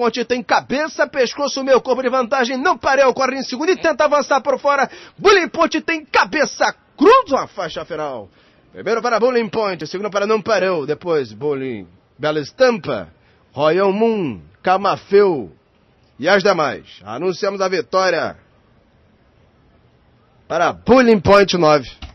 ponte tem cabeça, pescoço, meu corpo de vantagem, não o corre em segundo e tenta avançar por fora. Bullying Ponte tem cabeça, cruza a faixa final. Primeiro para Bullying Point, segundo para Não Parou, depois Bullying Bela Estampa, Royal Moon, Camafeu e as demais. Anunciamos a vitória para Bullying Point 9.